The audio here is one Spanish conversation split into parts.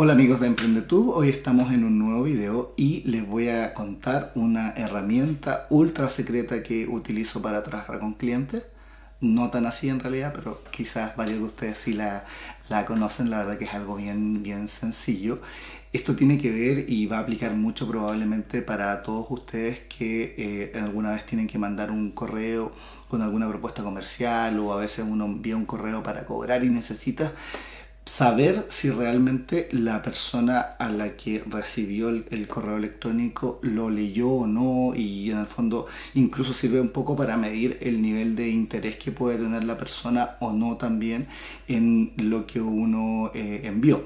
Hola amigos de EmprendeTube, hoy estamos en un nuevo video y les voy a contar una herramienta ultra secreta que utilizo para trabajar con clientes. No tan así en realidad, pero quizás varios de ustedes sí la, la conocen, la verdad que es algo bien, bien sencillo. Esto tiene que ver y va a aplicar mucho probablemente para todos ustedes que eh, alguna vez tienen que mandar un correo con alguna propuesta comercial o a veces uno envía un correo para cobrar y necesita saber si realmente la persona a la que recibió el, correo electrónico lo leyó o no y en el fondo incluso sirve un poco para medir el nivel de interés que puede tener la persona o no también en lo que uno eh, envió.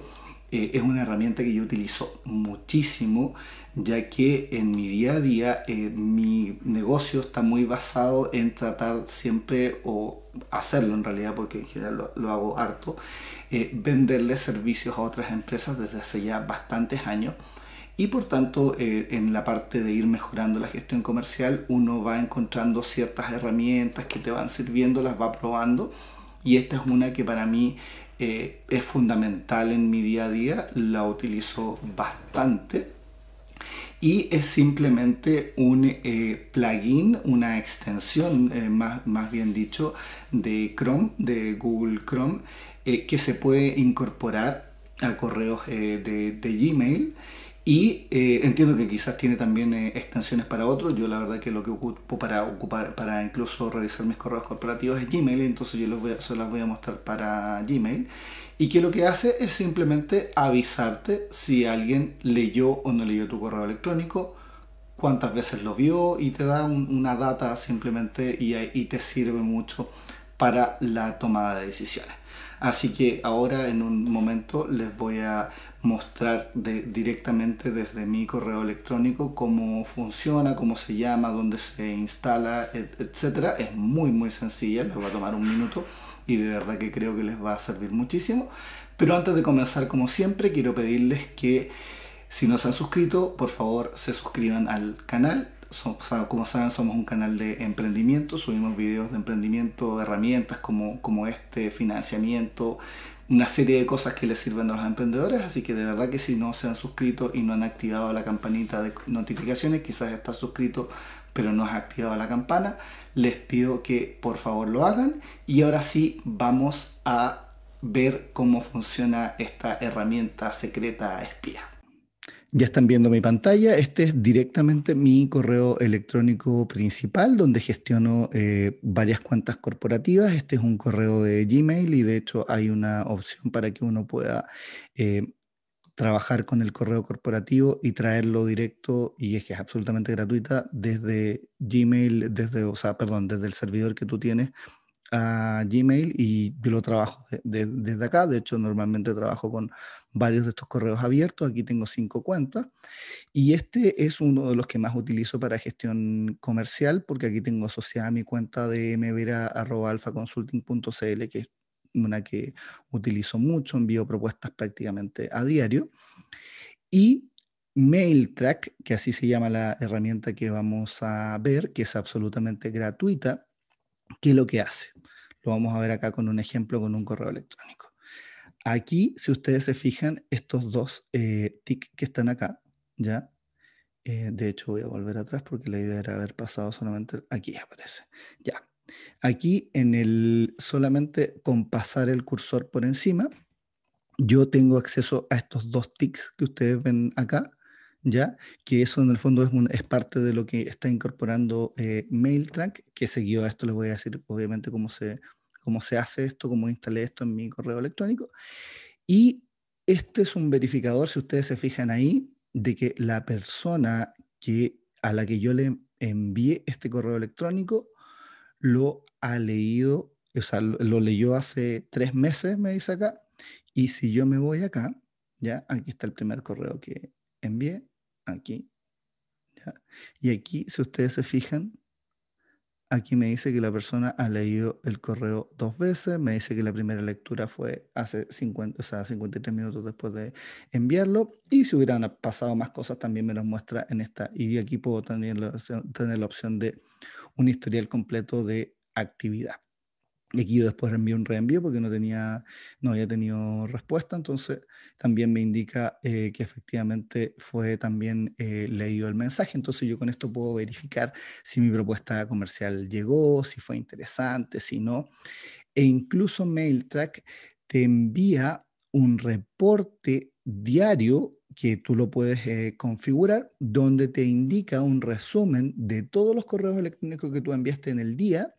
Eh, es una herramienta que yo utilizo muchísimo, ya que en mi día a día eh, mi negocio está muy basado en tratar siempre, o hacerlo en realidad, porque en general lo, hago harto, eh, venderle servicios a otras empresas desde hace ya bastantes años. Y por tanto, en la parte de ir mejorando la gestión comercial, uno va encontrando ciertas herramientas que te van sirviendo, las va probando. Y esta es una que para mí eh, es fundamental en mi día a día, la utilizo bastante y es simplemente un eh, plugin, una extensión, eh, más, más, bien dicho, de Chrome, de Google Chrome, que se puede incorporar a correos de, de, Gmail y eh, entiendo que quizás tiene también eh, extensiones para otros. Yo la verdad que lo que ocupo para ocupar, para incluso revisar mis correos corporativos es Gmail, entonces yo los voy a, se las voy a mostrar para Gmail. Y que lo que hace es simplemente avisarte si alguien leyó o no leyó tu correo electrónico, cuántas veces lo vio y te da una data simplemente y, y te sirve mucho para la tomada de decisiones. Así que ahora en un momento les voy a mostrar de, directamente desde mi correo electrónico cómo funciona, cómo se llama, dónde se instala, etcétera. Es muy muy sencilla, les va a tomar un minuto y de verdad que creo que les va a servir muchísimo. Pero antes de comenzar, como siempre, quiero pedirles que si no se han suscrito, por favor se suscriban al canal. como saben, somos un canal de emprendimiento, subimos videos de emprendimiento, herramientas como, como este, financiamiento, una serie de cosas que les sirven a los emprendedores, así que de verdad que si no se han suscrito y no han activado la campanita de notificaciones, quizás estás suscrito pero no has activado la campana, les pido que por favor lo hagan y ahora sí vamos a ver cómo funciona esta herramienta secreta espía. Ya están viendo mi pantalla. Este es directamente mi correo electrónico principal, donde gestiono eh, varias cuentas corporativas. Este es un correo de Gmail y de hecho hay una opción para que uno pueda eh, trabajar con el correo corporativo y traerlo directo y es que es absolutamente gratuita desde Gmail, desde, o sea, perdón, desde el servidor que tú tienes a Gmail y yo lo trabajo desde acá. De hecho, normalmente trabajo con varios de estos correos abiertos. Aquí tengo cinco cuentas. Y este es uno de los que más utilizo para gestión comercial, porque aquí tengo asociada mi cuenta de mvera.alfaconsulting.cl, que es una que utilizo mucho, envío propuestas prácticamente a diario. Y MailTrack, que así se llama la herramienta que vamos a ver, que es absolutamente gratuita, ¿qué es lo que hace? Lo vamos a ver acá con un ejemplo con un correo electrónico. Aquí, si ustedes se fijan, estos dos eh, tics que están acá, ¿ya? Eh, de hecho, voy a volver atrás porque la idea era haber pasado solamente aquí, aparece. Ya. Aquí, en el solamente con pasar el cursor por encima, yo tengo acceso a estos dos tics que ustedes ven acá, ¿ya? Que eso en el fondo es, es parte de lo que está incorporando eh, MailTrack, que seguido a esto les voy a decir obviamente cómo se, cómo se hace esto, cómo instalé esto en mi correo electrónico. Y este es un verificador, si ustedes se fijan ahí, de que la persona que, a la que yo le envié este correo electrónico lo ha leído, o sea, lo, lo leyó hace tres meses, me dice acá, y si yo me voy acá, ya, aquí está el primer correo que envié, aquí. Y aquí, si ustedes se fijan, aquí me dice que la persona ha leído el correo dos veces, me dice que la primera lectura fue hace 50, o sea, 53 minutos después de enviarlo, y si hubieran pasado más cosas también me los muestra en esta, y aquí puedo también tener la opción de un historial completo de actividad. Y aquí yo después reenvío un reenvío porque no, tenía, no había tenido respuesta, entonces también me indica eh, que efectivamente fue también eh, leído el mensaje, entonces yo con esto puedo verificar si mi propuesta comercial llegó, si fue interesante, si no. E incluso MailTrack te envía un reporte diario que tú lo puedes eh, configurar, donde te indica un resumen de todos los correos electrónicos que tú enviaste en el día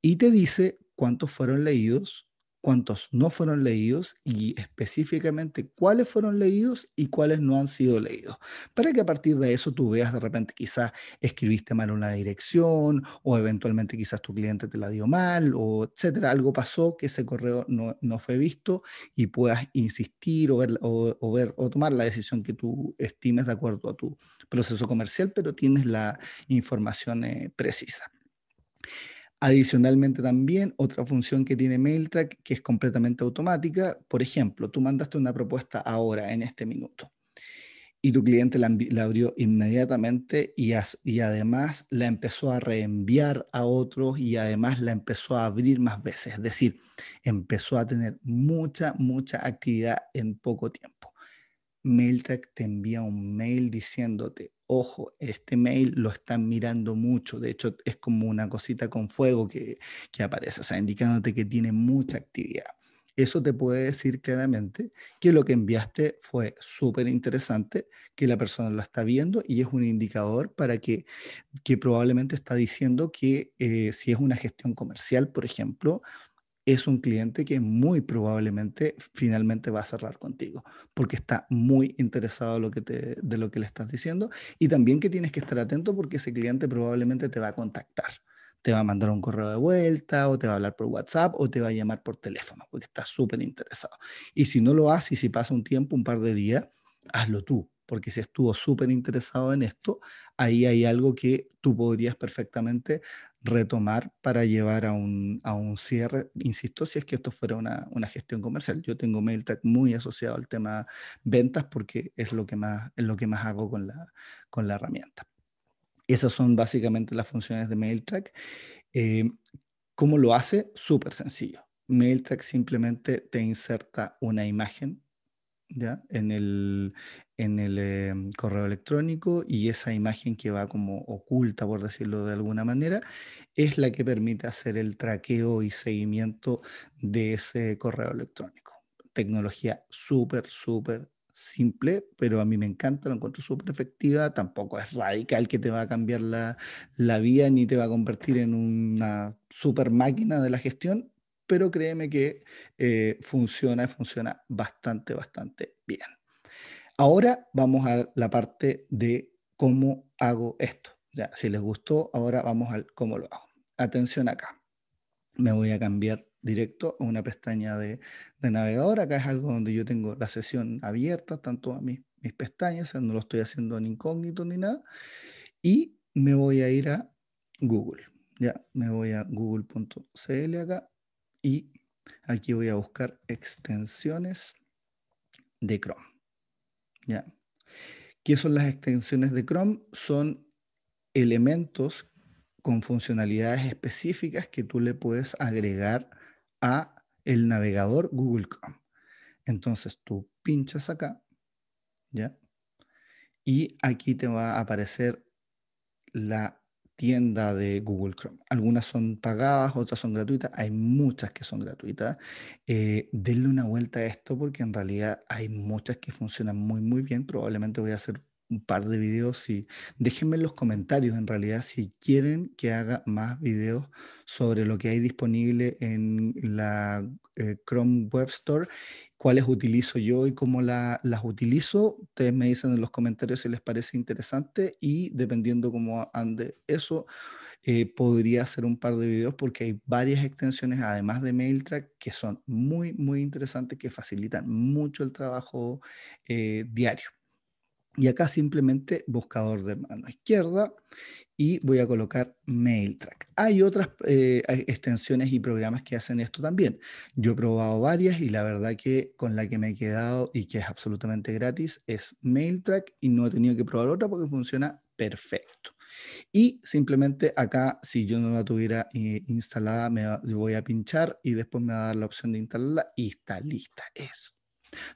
y te dice cuántos fueron leídos, cuántos no fueron leídos y específicamente cuáles fueron leídos y cuáles no han sido leídos. Para que a partir de eso tú veas de repente quizás escribiste mal una dirección o eventualmente quizás tu cliente te la dio mal o etcétera, algo pasó que ese correo no, fue visto y puedas insistir o ver, o, ver o tomar la decisión que tú estimes de acuerdo a tu proceso comercial, pero tienes la información eh, precisa. Adicionalmente también otra función que tiene MailTrack que es completamente automática, por ejemplo, tú mandaste una propuesta ahora, en este minuto, y tu cliente la, abrió inmediatamente y, y además la empezó a reenviar a otros y además la empezó a abrir más veces, es decir, empezó a tener mucha, mucha actividad en poco tiempo. MailTrack te envía un mail diciéndote, ojo, este mail lo están mirando mucho. De hecho, es como una cosita con fuego que, que aparece, o sea, indicándote que tiene mucha actividad. Eso te puede decir claramente que lo que enviaste fue súper interesante, que la persona lo está viendo y es un indicador para que, que probablemente está diciendo que eh, si es una gestión comercial, por ejemplo, es un cliente que muy probablemente finalmente va a cerrar contigo, porque está muy interesado de lo que, de lo que le estás diciendo y también que tienes que estar atento porque ese cliente probablemente te va a contactar, te va a mandar un correo de vuelta o te va a hablar por WhatsApp o te va a llamar por teléfono, porque está súper interesado. Y si no lo haces y si pasa un tiempo, un par de días, hazlo tú, porque si estuvo súper interesado en esto, ahí hay algo que tú podrías perfectamente retomar para llevar a un, cierre, insisto, si es que esto fuera una, gestión comercial. Yo tengo MailTrack muy asociado al tema ventas porque es lo que más, lo que más hago con la, con la herramienta. Esas son básicamente las funciones de MailTrack. Eh, ¿Cómo lo hace? Súper sencillo. MailTrack simplemente te inserta una imagen en el, em, correo electrónico y esa imagen que va como oculta, por decirlo de alguna manera, es la que permite hacer el traqueo y seguimiento de ese correo electrónico. Tecnología súper, súper simple, pero a mí me encanta, lo encuentro súper efectiva, tampoco es radical que te va a cambiar la, la vida ni te va a convertir en una super máquina de la gestión, pero créeme que eh, funciona y funciona bastante, bastante bien. Ahora vamos a la parte de cómo hago esto. Ya, si les gustó, ahora vamos al cómo lo hago. Atención acá. Me voy a cambiar directo a una pestaña de, navegador. Acá es algo donde yo tengo la sesión abierta, tanto a mis, mis pestañas, no lo estoy haciendo en incógnito ni nada. Y me voy a ir a Google. Ya, me voy a google.cl acá y aquí voy a buscar extensiones de Chrome. ¿Ya? ¿Qué son las extensiones de Chrome? Son elementos con funcionalidades específicas que tú le puedes agregar a el navegador Google Chrome. Entonces tú pinchas acá, ¿ya? Y aquí te va a aparecer la tienda de Google Chrome. Algunas son pagadas, otras son gratuitas, hay muchas que son gratuitas. Eh, denle una vuelta a esto porque en realidad hay muchas que funcionan muy, muy bien. Probablemente voy a hacer un par de videos y déjenme en los comentarios en realidad si quieren que haga más videos sobre lo que hay disponible en la eh, Chrome Web Store cuáles utilizo yo y cómo las utilizo. Ustedes me dicen en los comentarios si les parece interesante y dependiendo cómo ande eso, eh, podría hacer un par de videos porque hay varias extensiones, además de MailTrack, que son muy, muy interesantes, que facilitan mucho el trabajo eh, diario. Y acá simplemente buscador de mano izquierda y voy a colocar MailTrack. Hay otras eh, extensiones y programas que hacen esto también. Yo he probado varias y la verdad que con la que me he quedado y que es absolutamente gratis es MailTrack y no he tenido que probar otra porque funciona perfecto. Y simplemente acá, si yo no la tuviera eh, instalada, me voy a pinchar y después me va a dar la opción de instalarla y está lista. Eso.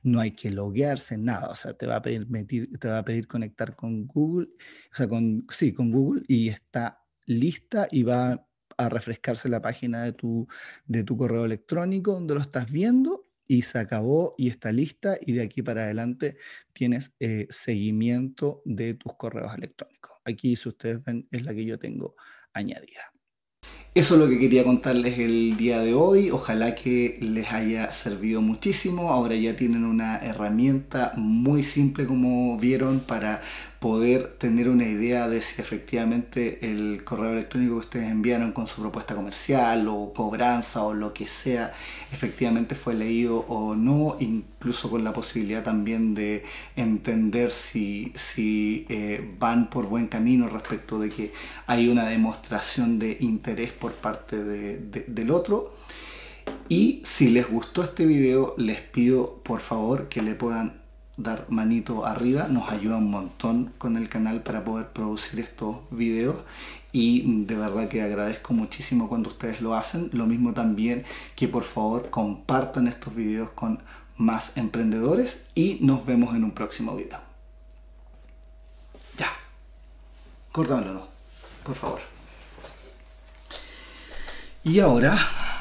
No hay que loguearse, nada. O sea, te va a pedir, conectar con Google, o sea, sí, con Google y está lista y va a refrescarse la página de tu, correo electrónico donde lo estás viendo y se acabó y está lista y de aquí para adelante tienes eh, seguimiento de tus correos electrónicos. Aquí, si ustedes ven, es la que yo tengo añadida. Eso es lo que quería contarles el día de hoy. Ojalá que les haya servido muchísimo. Ahora ya tienen una herramienta muy simple como vieron para poder tener una idea de si efectivamente el correo electrónico que ustedes enviaron con su propuesta comercial o cobranza o lo que sea efectivamente fue leído o no, incluso con la posibilidad también de entender si, si eh, van por buen camino respecto de que hay una demostración de interés por parte del otro. Y si les gustó este video, les pido por favor que le puedan dar manito arriba, nos ayuda un montón con el canal para poder producir estos videos y de verdad que agradezco muchísimo cuando ustedes lo hacen. Lo mismo también que por favor compartan estos videos con más emprendedores y nos vemos en un próximo video. Ya, córtamelo, por favor. Y ahora